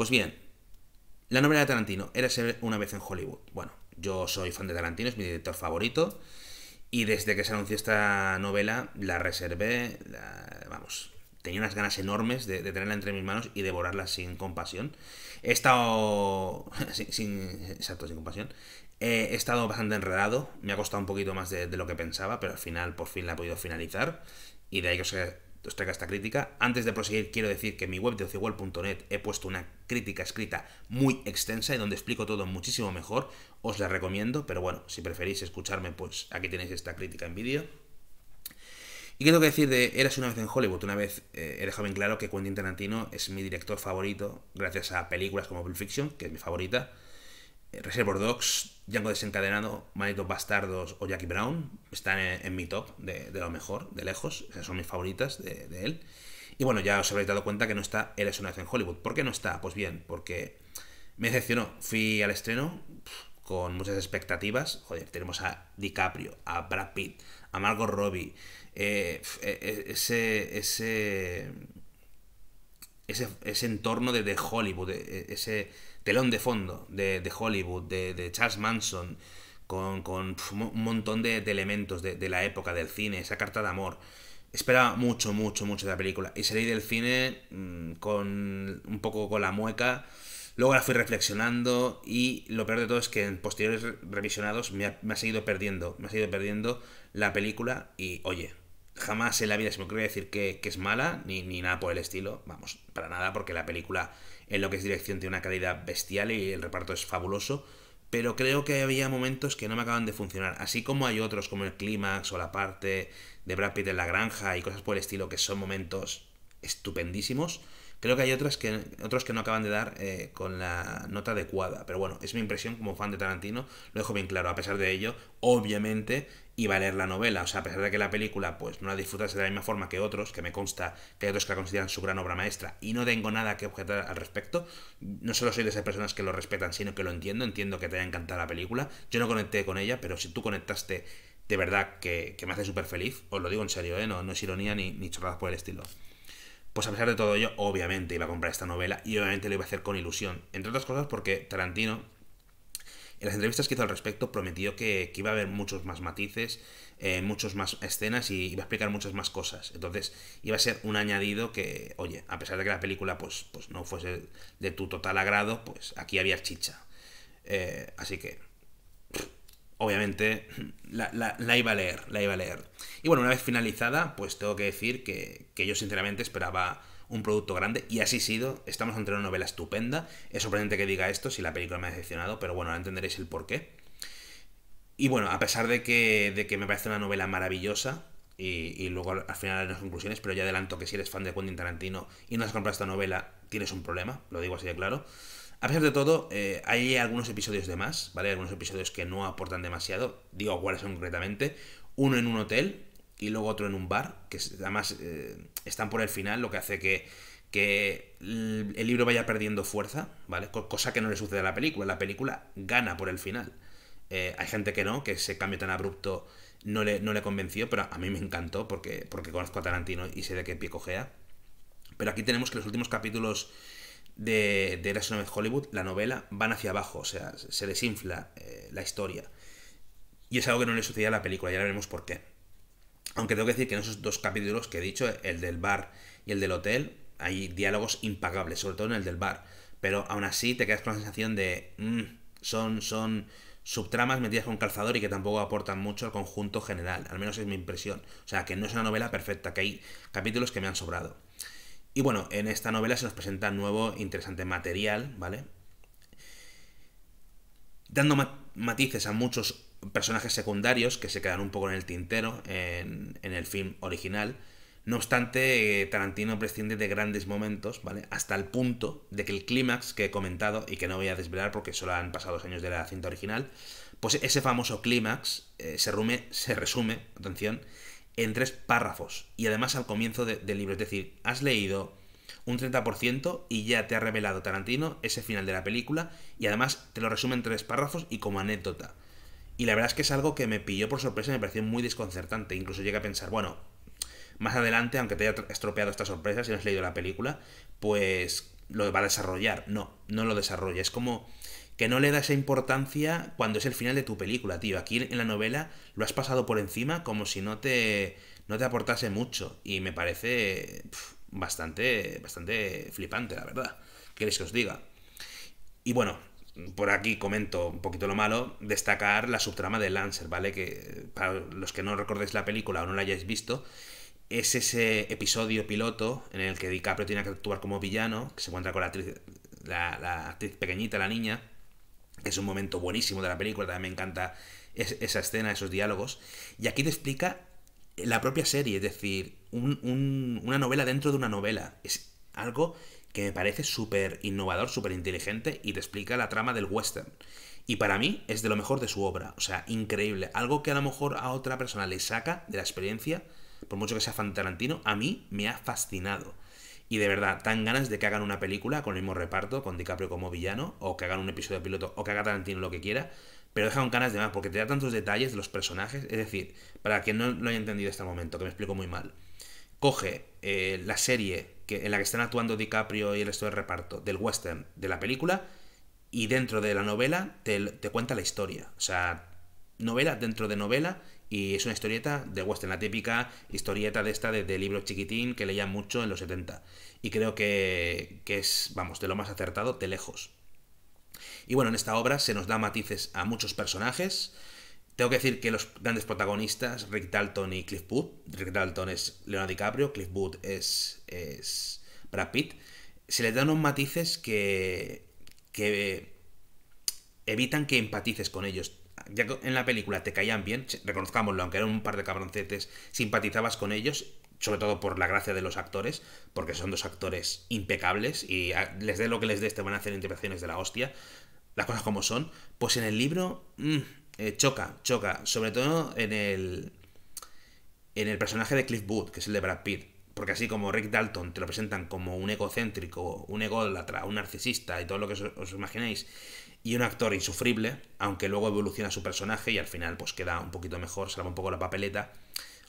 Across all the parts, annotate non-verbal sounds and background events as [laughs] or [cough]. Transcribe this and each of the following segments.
Pues bien, la novela de Tarantino, era ser una vez en Hollywood. Bueno, yo soy fan de Tarantino, es mi director favorito. Y desde que se anunció esta novela, la reservé, vamos, tenía unas ganas enormes de, tenerla entre mis manos y devorarla sin compasión. He estado. [laughs] Sin, exacto, sin compasión. he estado bastante enredado, me ha costado un poquito más de, lo que pensaba, pero al final por fin la he podido finalizar. Y de ahí que os, os traiga esta crítica. Antes de proseguir, quiero decir que en mi web de ocioworld.net he puesto una crítica escrita muy extensa y donde explico todo muchísimo mejor. Os la recomiendo, pero bueno, si preferís escucharme, pues aquí tenéis esta crítica en vídeo. Y qué tengo que decir de Eras una vez en Hollywood. Una vez eh, he dejado bien claro que Quentin Tarantino es mi director favorito, gracias a películas como Pulp Fiction, que es mi favorita, eh, Reservoir Dogs, Django Desencadenado, Manitos Bastardos o Jackie Brown están en, mi top de, lo mejor, de lejos. son mis favoritas de, él. Y bueno, ya os habréis dado cuenta que no está El en Hollywood. ¿Por qué no está? Pues bien, porque me decepcionó. Fui al estreno con muchas expectativas. Joder, tenemos a DiCaprio, a Brad Pitt, a Margot Robbie. Eh, e, e, ese, ese ese, entorno de, Hollywood, e, ese telón de fondo de, de Hollywood, de, Charles Manson, con, pues, un montón de, elementos de, la época, del cine, esa carta de amor. Esperaba mucho, mucho, mucho de la película. Y salí del cine mm, con un poco con la mueca. Luego la fui reflexionando y lo peor de todo es que en posteriores revisionados me ha seguido perdiendo, me ha seguido perdiendo la película y oye, jamás en la vida se me ocurrió decir que, es mala, ni, ni, nada por el estilo. Vamos, para nada, porque la película en lo que es dirección tiene una calidad bestial y el reparto es fabuloso. Pero creo que había momentos que no me acaban de funcionar. Así como hay otros, como el clímax o la parte de Brad Pitt en la granja y cosas por el estilo, que son momentos estupendísimos Creo que hay otras que, otros que no acaban de dar eh, con la nota adecuada, pero bueno, es mi impresión como fan de Tarantino, lo dejo bien claro. A pesar de ello, obviamente iba a leer la novela, o sea, a pesar de que la película pues no la disfrutase de la misma forma que otros, que me consta que hay otros que la consideran su gran obra maestra y no tengo nada que objetar al respecto, no solo soy de esas personas que lo respetan, sino que lo entiendo, entiendo que te haya encantado la película, yo no conecté con ella, pero si tú conectaste de verdad que, que me hace súper feliz, os lo digo en serio, ¿eh? no, no es ironía ni, ni chorradas por el estilo. Pues a pesar de todo ello, obviamente iba a comprar esta novela y obviamente lo iba a hacer con ilusión. Entre otras cosas porque Tarantino, en las entrevistas que hizo al respecto, prometió que, iba a haber muchos más matices, eh, muchos muchas más escenas y iba a explicar muchas más cosas. Entonces iba a ser un añadido que, oye, a pesar de que la película pues, pues no fuese de tu total agrado, pues aquí había chicha. Eh, así que, obviamente, la, la iba a leer, la iba a leer. Y bueno, una vez finalizada, pues tengo que decir que, yo sinceramente esperaba un producto grande y así ha sido, estamos ante una novela estupenda. Es sorprendente que diga esto si la película me ha decepcionado, pero bueno, ahora entenderéis el porqué. Y bueno, a pesar de que, de que me parece una novela maravillosa, y, luego al final las conclusiones, pero ya adelanto que si eres fan de Quentin Tarantino y no has comprado esta novela, tienes un problema, lo digo así de claro. A pesar de todo, eh, hay algunos episodios de más, ¿vale? Algunos episodios que no aportan demasiado, digo cuáles son concretamente. Uno en un hotel, y luego otro en un bar, que además eh, están por el final, lo que hace que, que el libro vaya perdiendo fuerza, ¿vale? Cosa que no le sucede a la película, la película gana por el final. Eh, hay gente que no, que ese cambio tan abrupto no le, no le convenció, pero a mí me encantó porque, porque conozco a Tarantino y sé de qué pie cojea. Pero aquí tenemos que los últimos capítulos de, de vez Hollywood, la novela, van hacia abajo, o sea, se desinfla eh, la historia. Y es algo que no le sucede a la película, ya veremos por qué. Aunque tengo que decir que en esos dos capítulos que he dicho, el del bar y el del hotel, hay diálogos impagables, sobre todo en el del bar. Pero aún así te quedas con la sensación de. Mm, son, son subtramas metidas con calzador y que tampoco aportan mucho al conjunto general. Al menos es mi impresión. O sea, que no es una novela perfecta, que hay capítulos que me han sobrado. Y bueno, en esta novela se nos presenta nuevo, interesante material, ¿vale? Dando matices a muchos personajes secundarios que se quedan un poco en el tintero en, el film original. No obstante, eh, Tarantino prescinde de grandes momentos, ¿vale? Hasta el punto de que el clímax que he comentado, y que no voy a desvelar porque solo han pasado dos años de la cinta original, pues ese famoso clímax eh, se, se, resume, atención, en tres párrafos. Y además al comienzo del libro, es decir, has leído un 30% y ya te ha revelado Tarantino ese final de la película, y además te lo resume en tres párrafos y como anécdota. Y la verdad es que es algo que me pilló por sorpresa y me pareció muy desconcertante. Incluso llegué a pensar, bueno, más adelante, aunque te haya estropeado esta sorpresa, si no has leído la película, pues lo va a desarrollar. No, no lo desarrolla. Es como que no le da esa importancia cuando es el final de tu película, tío. Aquí en la novela lo has pasado por encima como si no te, no te aportase mucho. Y me parece bastante, bastante flipante, la verdad. ¿Queréis que os diga? Y bueno, por aquí comento un poquito lo malo, destacar la subtrama de Lancer, ¿vale? Que para los que no recordéis la película o no la hayáis visto, es ese episodio piloto en el que DiCaprio tiene que actuar como villano, que se encuentra con la actriz, la, la actriz pequeñita, la niña, que es un momento buenísimo de la película, también me encanta esa escena, esos diálogos, y aquí te explica la propia serie, es decir, una novela dentro de una novela, es algo que me parece súper innovador, súper inteligente y te explica la trama del western. Y para mí es de lo mejor de su obra, o sea, increíble. Algo que a lo mejor a otra persona le saca de la experiencia, por mucho que sea fan Tarantino, a mí me ha fascinado. Y de verdad, tan ganas de que hagan una película con el mismo reparto, con DiCaprio como villano, o que hagan un episodio piloto, o que haga Tarantino lo que quiera, pero dejan ganas de más, porque te da tantos detalles de los personajes. Es decir, para quien no lo haya entendido hasta el momento, que me explico muy mal coge eh, la serie que, en la que están actuando DiCaprio y el resto del reparto del western de la película y dentro de la novela te, cuenta la historia. O sea, novela dentro de novela y es una historieta de western, la típica historieta de esta de, de libro chiquitín que leía mucho en los 70. Y creo que, que es, vamos, de lo más acertado de lejos. Y bueno, en esta obra se nos da matices a muchos personajes, tengo que decir que los grandes protagonistas, Rick Dalton y Cliff Booth, Rick Dalton es Leonardo DiCaprio, Cliff Booth es, Brad Pitt, se les dan unos matices que, que evitan que empatices con ellos. Ya que en la película te caían bien, reconozcámoslo, aunque eran un par de cabroncetes, simpatizabas con ellos, sobre todo por la gracia de los actores, porque son dos actores impecables y ah, les dé lo que les dé, te van a hacer interpretaciones de la hostia, las cosas como son. Pues en el libro, mm, eh, choca, choca, sobre todo en el, en el personaje de Cliff Booth, que es el de Brad Pitt. Porque así como Rick Dalton te lo presentan como un egocéntrico, un ególatra, un narcisista y todo lo que os, os imaginéis, y un actor insufrible, aunque luego evoluciona su personaje y al final pues queda un poquito mejor, salva un poco la papeleta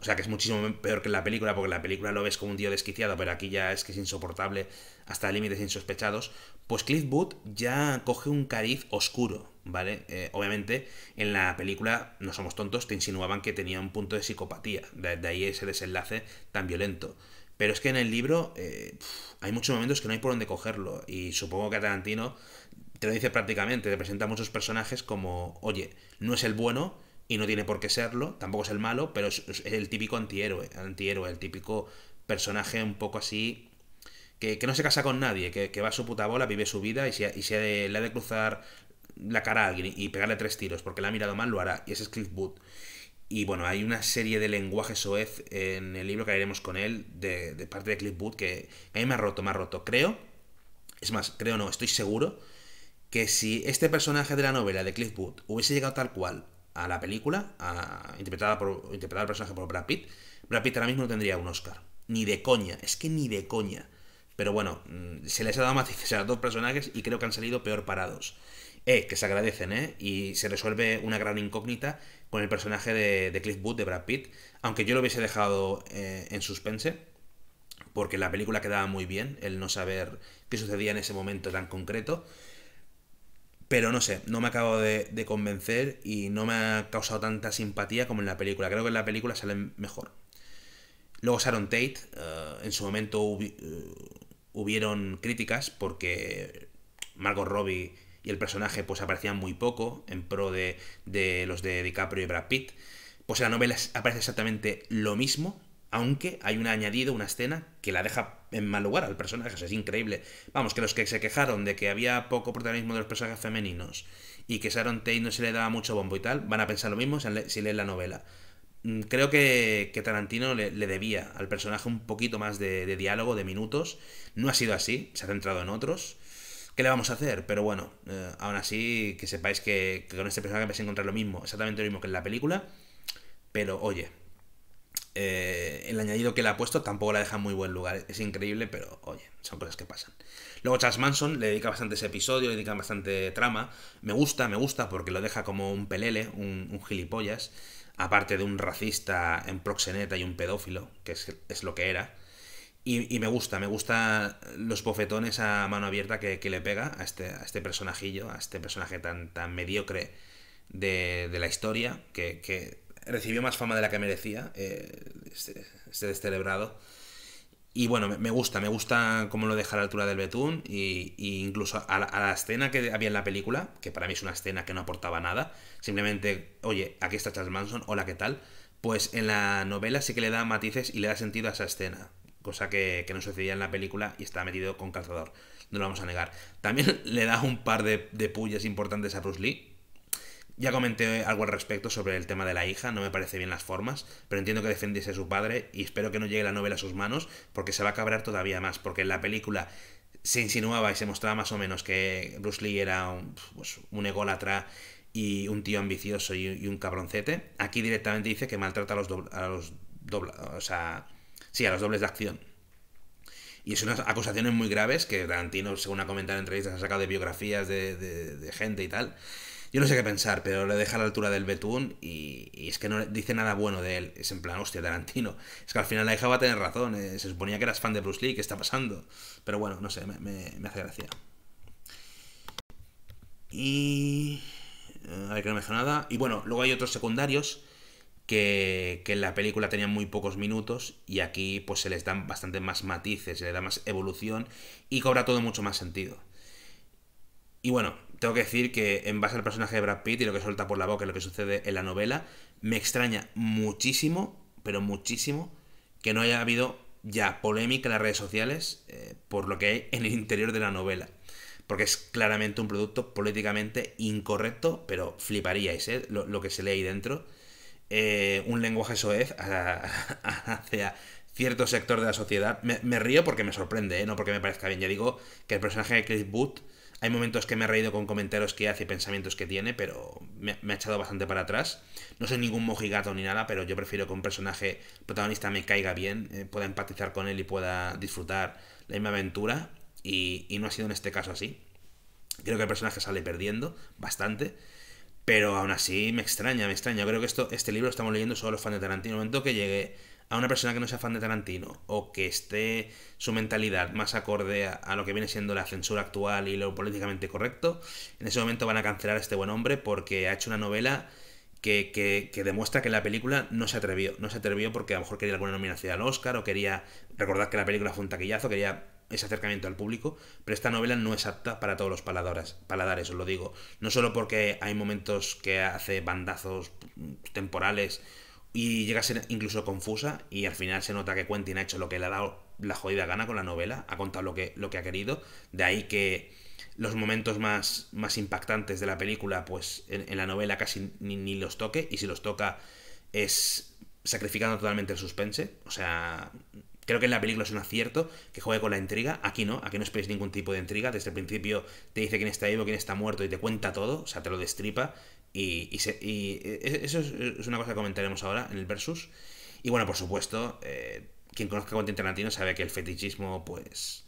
o sea, que es muchísimo peor que en la película, porque en la película lo ves como un tío desquiciado, pero aquí ya es que es insoportable hasta límites insospechados. Pues Cliff Booth ya coge un cariz oscuro, ¿vale? Eh, obviamente, en la película, no somos tontos, te insinuaban que tenía un punto de psicopatía, de, ahí ese desenlace tan violento. Pero es que en el libro eh, hay muchos momentos que no hay por dónde cogerlo, y supongo que Tarantino te lo dice prácticamente, te presenta a muchos personajes como, oye, no es el bueno, y no tiene por qué serlo, tampoco es el malo, pero es, el típico antihéroe, el típico personaje un poco así que, no se casa con nadie, que, va a su puta bola, vive su vida y si, y le ha de cruzar la cara a alguien y pegarle tres tiros porque le ha mirado mal, lo hará. Y ese es Cliff Booth. Y bueno, hay una serie de lenguajes soez en el libro que haremos con él, de, parte de Cliff Booth, que, que, a mí me ha roto, me ha roto. Creo, es más, creo no, estoy seguro, que si este personaje de la novela de Cliff Booth hubiese llegado tal cual a la película, interpretada, por, interpretada el personaje por Brad Pitt, Brad Pitt ahora mismo no tendría un Oscar. Ni de coña, es que ni de coña. Pero bueno, mm, se les ha dado matices a los dos personajes y creo que han salido peor parados. Eh, que se agradecen, ¿eh? Y se resuelve una gran incógnita con el personaje de, de Cliff Booth, de Brad Pitt. Aunque yo lo hubiese dejado eh, en suspense, porque la película quedaba muy bien, el no saber qué sucedía en ese momento tan concreto. Pero no sé, no me acabo de, de convencer y no me ha causado tanta simpatía como en la película. Creo que en la película sale mejor. Luego Sharon Tate, eh, en su momento eh, hubieron críticas porque Margot Robbie y el personaje pues aparecían muy poco en pro de, de los de DiCaprio y Brad Pitt. Pues en la novela aparece exactamente lo mismo, aunque hay un añadido, una escena que la deja en mal lugar al personaje, es increíble. Vamos, que los que se quejaron de que había poco protagonismo de los personajes femeninos y que Sharon Tate no se le daba mucho bombo y tal, van a pensar lo mismo si leen la novela. Mm, creo que, Tarantino le, debía al personaje un poquito más de, diálogo, de minutos. No ha sido así, se ha centrado en otros. ¿Qué le vamos a hacer? Pero bueno, eh, aún así, que sepáis que, que, con este personaje vais a encontrar lo mismo, exactamente lo mismo que en la película. Pero oye, eh, el añadido que le ha puesto tampoco la deja en muy buen lugar. Es increíble, pero oye, son cosas que pasan. Luego Charles Manson le dedica bastante ese episodio, le dedica bastante trama. Me gusta, me gusta, porque lo deja como un pelele, un, gilipollas. Aparte de un racista en proxeneta y un pedófilo, que es, lo que era. Y, me gusta, me gusta los bofetones a mano abierta que, le pega a este, a este, personajillo, a este personaje tan, tan mediocre de, de la historia, que, que recibió más fama de la que merecía, eh, este, este, descelebrado. Y bueno, me, gusta, me gusta cómo lo deja a la altura del betún y, incluso a la, escena que había en la película, que para mí es una escena que no aportaba nada, simplemente, oye, aquí está Charles Manson, hola, ¿qué tal? Pues en la novela sí que le da matices y le da sentido a esa escena, cosa que, no sucedía en la película y está metido con calzador, no lo vamos a negar. También [laughs] le da un par de, de importantes a Bruce Lee, ya comenté algo al respecto sobre el tema de la hija, no me parece bien las formas, pero entiendo que defendiese a su padre y espero que no llegue la novela a sus manos porque se va a cabrar todavía más, porque en la película se insinuaba y se mostraba más o menos que Bruce Lee era un, pues, ególatra y un tío ambicioso y, un cabroncete. Aquí directamente dice que maltrata a los, a los o sea, sí, a los dobles de acción. Y son unas acusaciones muy graves que Tarantino, según ha comentado en entrevistas, ha sacado de biografías de gente y tal. Yo no sé qué pensar, pero le deja a la altura del Betún y, es que no dice nada bueno de él. Es en plan, hostia, Tarantino. Es que al final la hija va a tener razón. Eh, se suponía que eras fan de Bruce Lee, ¿qué está pasando? Pero bueno, no sé, me, hace gracia. Y. Eh, a ver que no me deja nada. Y bueno, luego hay otros secundarios que, que, en la película tenían muy pocos minutos y aquí pues se les dan bastante más matices, se le da más evolución y cobra todo mucho más sentido. Y bueno, tengo que decir que en base al personaje de Brad Pitt y lo que suelta por la boca y lo que sucede en la novela, me extraña muchísimo, pero muchísimo, que no haya habido ya polémica en las redes sociales eh, por lo que hay en el interior de la novela. Porque es claramente un producto políticamente incorrecto, pero fliparíais ¿eh? lo, que se lee ahí dentro. Eh, un lenguaje soez [laughs] hacia cierto sector de la sociedad. Me, me río porque me sorprende, eh, no porque me parezca bien. Ya digo que el personaje de Chris Booth hay momentos que me he reído con comentarios que hace y pensamientos que tiene, pero me, ha echado bastante para atrás. No soy ningún mojigato ni nada, pero yo prefiero que un personaje protagonista me caiga bien, eh, pueda empatizar con él y pueda disfrutar la misma aventura. Y, no ha sido en este caso así. Creo que el personaje sale perdiendo bastante. Pero aún así me extraña, me extraña. creo que esto, este libro lo estamos leyendo solo los fans de Tarantino. momento que llegue a una persona que no sea fan de Tarantino o que esté su mentalidad más acorde a, lo que viene siendo la censura actual y lo políticamente correcto, en ese momento van a cancelar a este buen hombre porque ha hecho una novela que, demuestra que la película no se atrevió. No se atrevió porque a lo mejor quería alguna nominación al Oscar o quería recordar que la película fue un taquillazo, quería ese acercamiento al público, pero esta novela no es apta para todos los paladares, paladares os lo digo. No solo porque hay momentos que hace bandazos temporales y llega a ser incluso confusa y al final se nota que Quentin ha hecho lo que le ha dado la jodida gana con la novela, ha contado lo que, lo que ha querido, de ahí que los momentos más, más impactantes de la película, pues en, la novela casi ni, los toque, y si los toca es sacrificando totalmente el suspense, o sea, creo que en la película es un acierto que juegue con la intriga. Aquí no, aquí no esperéis ningún tipo de intriga. Desde el principio te dice quién está vivo, quién está muerto y te cuenta todo, o sea, te lo destripa. Y, e-, e-, eso es una cosa que comentaremos ahora en el Versus. Y bueno, por supuesto, eh, quien conozca Quentin latino sabe que el fetichismo, pues.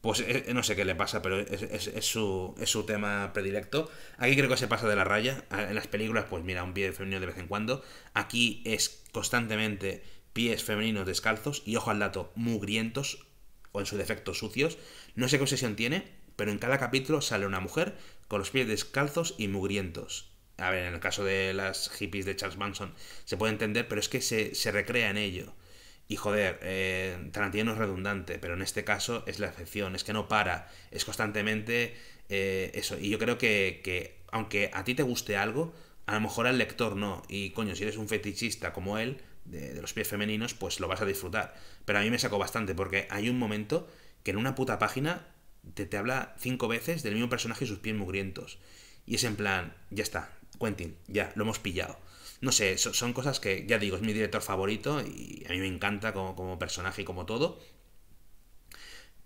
Pues eh, no sé qué le pasa, pero es, su, es, su, tema predilecto. Aquí creo que se pasa de la raya. En las películas, pues mira, un pie femenino de vez en cuando. Aquí es constantemente pies femeninos descalzos y, ojo al dato, mugrientos o en su defecto sucios. No sé qué obsesión tiene, pero en cada capítulo sale una mujer con los pies descalzos y mugrientos. A ver, en el caso de las hippies de Charles Manson se puede entender, pero es que se, recrea en ello. Y joder, eh, Tarantino es redundante, pero en este caso es la excepción, es que no para, es constantemente eh, eso. Y yo creo que, que, aunque a ti te guste algo, a lo mejor al lector no. Y coño, si eres un fetichista como él, de, los pies femeninos, pues lo vas a disfrutar. Pero a mí me sacó bastante, porque hay un momento que en una puta página te, te habla cinco veces del mismo personaje y sus pies mugrientos. Y es en plan, ya está, Quentin, ya, lo hemos pillado. No sé, son cosas que, ya digo, es mi director favorito y a mí me encanta como, como personaje y como todo.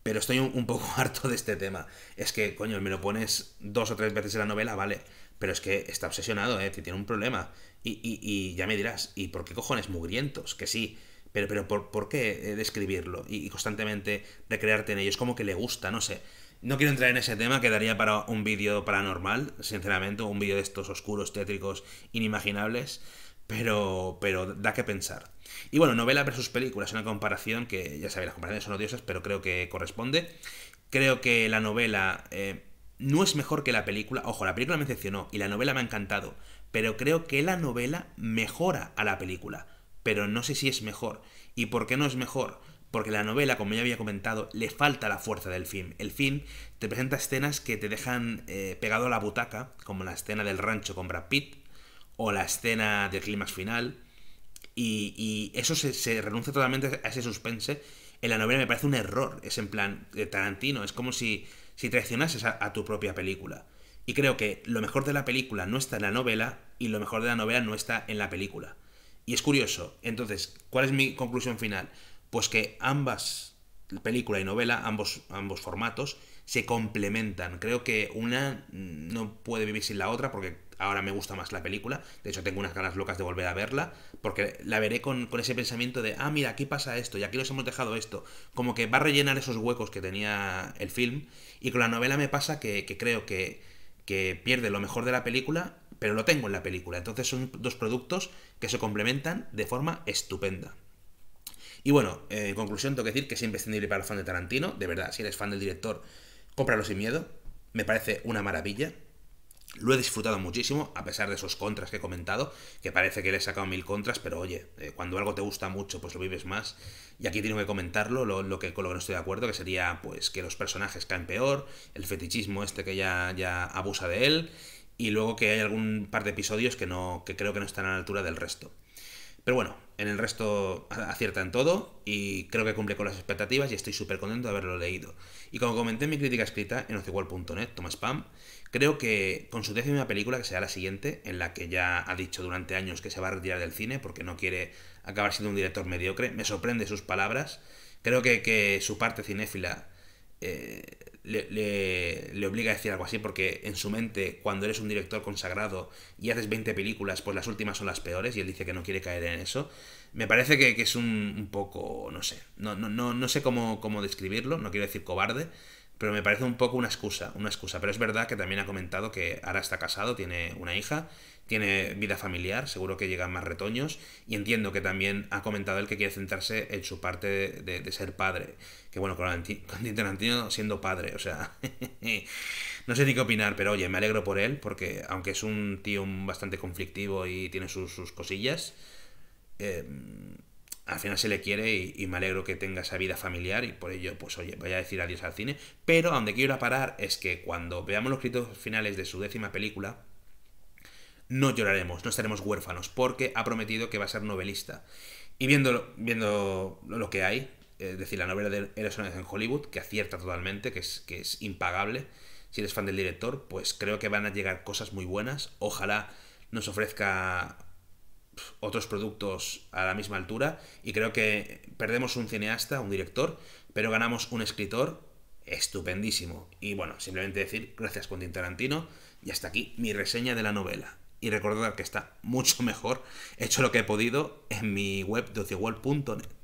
Pero estoy un, un, poco [laughs] harto de este tema. Es que, coño, me lo pones dos o tres veces en la novela, vale. Pero es que está obsesionado, ¿eh? tiene un problema. Y, ya me dirás, ¿y por qué cojones mugrientos? Que sí, pero, pero ¿por, qué eh, describirlo? Y, constantemente recrearte en ello. Es como que le gusta, no sé. No quiero entrar en ese tema, quedaría para un vídeo paranormal, sinceramente, un vídeo de estos oscuros, tétricos, inimaginables, pero, pero da que pensar. Y bueno, novela versus película es una comparación que, ya sabéis, las comparaciones son odiosas, pero creo que corresponde. Creo que la novela eh, no es mejor que la película. Ojo, la película me decepcionó y la novela me ha encantado. Pero creo que la novela mejora a la película. Pero no sé si es mejor. ¿Y por qué no es mejor? Porque la novela, como ya había comentado, le falta la fuerza del film. El film te presenta escenas que te dejan eh, pegado a la butaca, como la escena del rancho con Brad Pitt, o la escena del clímax final. Y, eso se, se renuncia totalmente a ese suspense. En la novela me parece un error. Es en plan, eh, Tarantino, es como si si traicionases a, a tu propia película. Y creo que lo mejor de la película no está en la novela y lo mejor de la novela no está en la película. Y es curioso. Entonces, ¿cuál es mi conclusión final? Pues que ambas, película y novela, ambos, ambos formatos, se complementan. Creo que una no puede vivir sin la otra porque ahora me gusta más la película. De hecho, tengo unas ganas locas de volver a verla porque la veré con, ese pensamiento de, ah, mira, aquí pasa esto y aquí los hemos dejado esto. Como que va a rellenar esos huecos que tenía el film. Y con la novela me pasa que, creo que, pierde lo mejor de la película, pero lo tengo en la película. Entonces son dos productos que se complementan de forma estupenda. Y bueno, en conclusión tengo que decir que es imprescindible para el fan de Tarantino, de verdad, si eres fan del director cómpralo sin miedo, me parece una maravilla. Lo he disfrutado muchísimo, a pesar de esos contras que he comentado, que parece que le he sacado mil contras, pero oye, eh, cuando algo te gusta mucho, pues lo vives más. Y aquí tengo que comentarlo, lo, que, con lo que no estoy de acuerdo, que sería pues que los personajes caen peor, el fetichismo este que ya, ya abusa de él, y luego que hay algún par de episodios que, no, que creo que no están a la altura del resto. Pero bueno, en el resto acierta en todo y creo que cumple con las expectativas y estoy súper contento de haberlo leído. Y como comenté en mi crítica escrita en ocigual.net, Thomas Pam, creo que con su décima película, que será la siguiente, en la que ya ha dicho durante años que se va a retirar del cine porque no quiere acabar siendo un director mediocre, me sorprende sus palabras. Creo que, que su parte cinéfila eh, le, le, obliga a decir algo así, porque en su mente, cuando eres un director consagrado y haces 20 películas, pues las últimas son las peores, y él dice que no quiere caer en eso. Me parece que, es un, un, poco, no sé, no, no, sé cómo, cómo describirlo, no quiero decir cobarde, pero me parece un poco una excusa, una excusa. Pero es verdad que también ha comentado que ahora está casado, tiene una hija, tiene vida familiar, seguro que llegan más retoños. Y entiendo que también ha comentado él que quiere centrarse en su parte de, ser padre. Que bueno, con Tarantino siendo padre, o sea, [laughs] no sé ni qué opinar, pero oye, me alegro por él, porque aunque es un tío bastante conflictivo y tiene sus, sus cosillas, eh, al final se le quiere y, me alegro que tenga esa vida familiar y por ello, pues oye, voy a decir adiós al cine. Pero a donde quiero parar es que cuando veamos los créditos finales de su décima película, no lloraremos, no estaremos huérfanos, porque ha prometido que va a ser novelista. Y viendo, viendo lo que hay, es decir, la novela de Eros en Hollywood, que acierta totalmente, que es, que es impagable, si eres fan del director, pues creo que van a llegar cosas muy buenas. Ojalá nos ofrezca otros productos a la misma altura y creo que perdemos un cineasta, un director, pero ganamos un escritor estupendísimo. Y bueno, simplemente decir gracias Quentin Tarantino y hasta aquí mi reseña de la novela. Y recordar que está mucho [laughs] mejor, he hecho lo que he podido en mi web docioworld.net.